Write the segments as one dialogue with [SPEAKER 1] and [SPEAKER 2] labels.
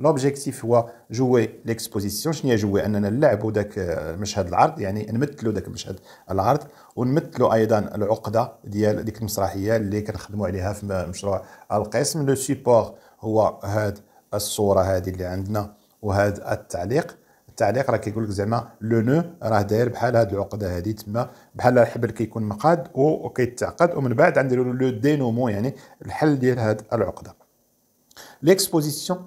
[SPEAKER 1] لوبجيكتيف هو جوي ليكسبوزيسيون شنو هي جوي اننا نلعبوا ذاك مشهد العرض يعني نمثلوا ذاك مشهد العرض ونمثلوا ايضا العقده ديال ديك المسرحيه اللي كنخدموا عليها في مشروع القسم لو سيبور هو هاد الصوره هذه اللي عندنا وهاد التعليق التعليق راه كيقول لك زعما لو نو راه داير بحال هاد العقده هادي تما بحال الحبل كيكون مقاد وكيتعقد ومن بعد عندي لو دينومو يعني الحل ديال هاد العقده ليكسبوزيسيون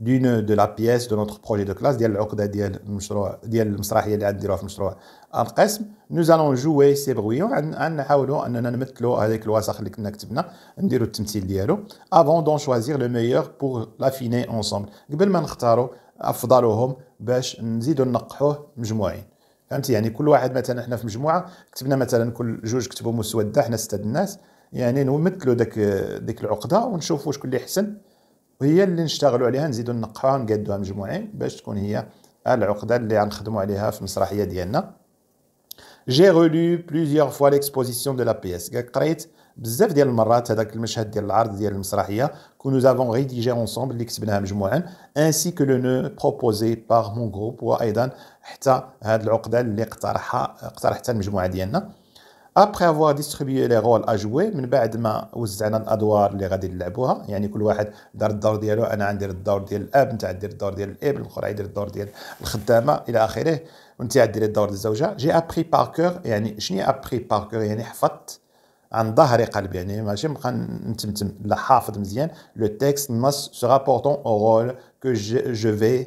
[SPEAKER 1] دون دو لا بياس دو نوتر بروجي دو كلاس ديال العقده ديال المشروع ديال المسرحيه اللي غنديروها في مشروع القسم نو زالون جوي سي بغويون غنحاولوا اننا نمثلوا هذاك الوسخ اللي كنا كتبنا نديروا التمثيل ديالو افون دون شوازير لو ميور بور لافيني اونسومبل قبل ما نختاروا افضلهم باش نزيدوا ننقحوه مجموعين فهمتي يعني كل واحد مثلا حنا في مجموعه كتبنا مثلا كل جوج كتبوا مسوده حنا ستة الناس يعني نمثلوا داك ديك العقده ونشوفوا شكون اللي احسن وهي اللي نشتغلوا عليها نزيدو نقحوها ونقادوها مجموعين باش تكون هي العقدة اللي غنخدموا عليها في المسرحية ديالنا جي رولو بليزيوغ فوا ليكسبوزيسيون دو لا بي اس قريت بزاف ديال المرات هذاك المشهد ديال العرض ديال المسرحيه كو نو افون ريديجي اونصومبل اللي كتبناها مجموعا انسي كو لو نو بروبوزي باغ مون جروب وايضا حتى هاد العقده اللي اقترحها اقترحتها المجموعه ديالنا ابري افوار ديستريبيي لي رول ا جوي من بعد ما وزعنا الادوار اللي غادي نلعبوها يعني كل واحد دار الدور ديالو انا غندير الدور ديال الاب نتاع دير الدور ديال الابن الاخر عندي الدور ديال الخدامه الى اخره وانت عندي الدور ديال الزوجه جي ابخي باركور يعني شنو ابخي باركور يعني حفظت عن ظهر قلب يعني ماشي نبقى نتمتم لا حافظ مزيان لو تيكست النص سو رابورتون او رول كو جو في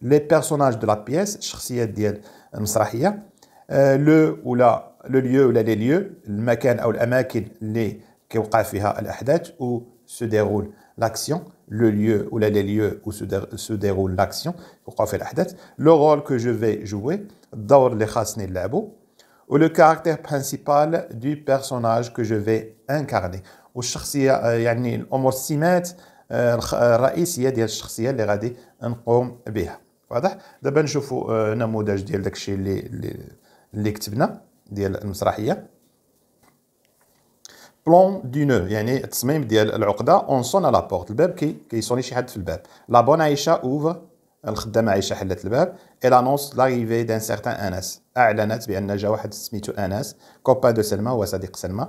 [SPEAKER 1] les personnages de la pièce, le ou la le lieu ou la lieu, le lieu ou les lieux, le lieu lieux où se déroule l'action, le lieu où les lieux où se déroule l'action, où se déroule l'action, le rôle que je vais jouer dans le ou le caractère principal du personnage que je vais incarner. والشخصيه آه، يعني الامور السمات آه، آه، الرئيسيه ديال الشخصيه اللي غادي نقوم بها واضح دابا نشوفوا نموذج ديال داكشي اللي اللي كتبنا ديال المسرحيه بلون دو نو يعني التصميم ديال العقده اون سون لا بورت الباب كي كيصوني شي حد في الباب لا بون عايشه اوفر الخدامه عايشه حلت الباب اي انونس لاريفي دان سيغتان انس اعلنت بان جا واحد سميتو انس كوبان دو سلمى هو صديق سلمى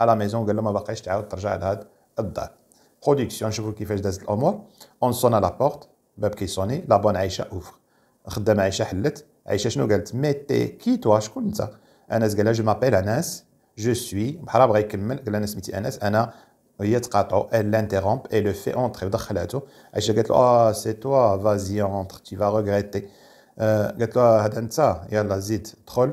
[SPEAKER 1] على ميزون قال له ما باقيش تعاود ترجع لهاد الدار برودكسيون نشوفوا كيفاش دازت الامور اون سونا لا بورت باب كيسوني لا بون عايشه اوفر خدام عايشه حلت عايشه شنو قالت ميتي كي توا شكون انت انس قال لها جو مابيل انس جو سوي بحال بغا يكمل قال انا سميتي انس انا هي تقاطعو ال لانتيرومب اي لو في اونتري ودخلاتو عايشه قالت له اه سي توا فازي اونتر تي فا ريغريتي قالت له «Ah, هذا انت يلا زيد ادخل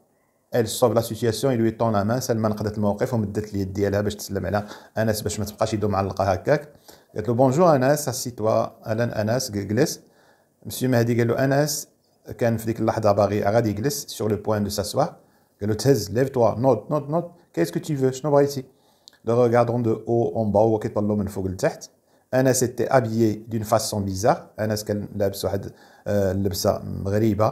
[SPEAKER 1] elle sauve la situation il lui tend la main Salman qu'adat le موقف ومدت لي يديها باش تسلم على انس باش ما تبقاش معلقه هكاك Elle assis toi alan anas monsieur mahdi قال له انس كان Elle ديك sur le point de s'asseoir قال toi note note qu'est-ce que tu veux شنو بغيتي ici le de haut en bas ou كيطلعوا Elle فوق لتحت Anas était habillé d'une façon bizarre. Anas Elle euh, une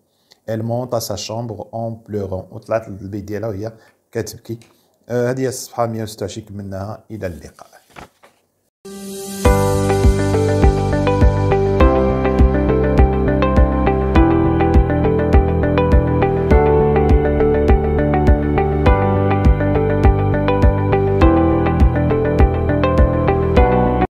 [SPEAKER 1] Elle monte à sa chambre en pleurant. وطلعت للبيت ديالها وهي كتبكي هذه الصفحه 126 منها الى اللقاء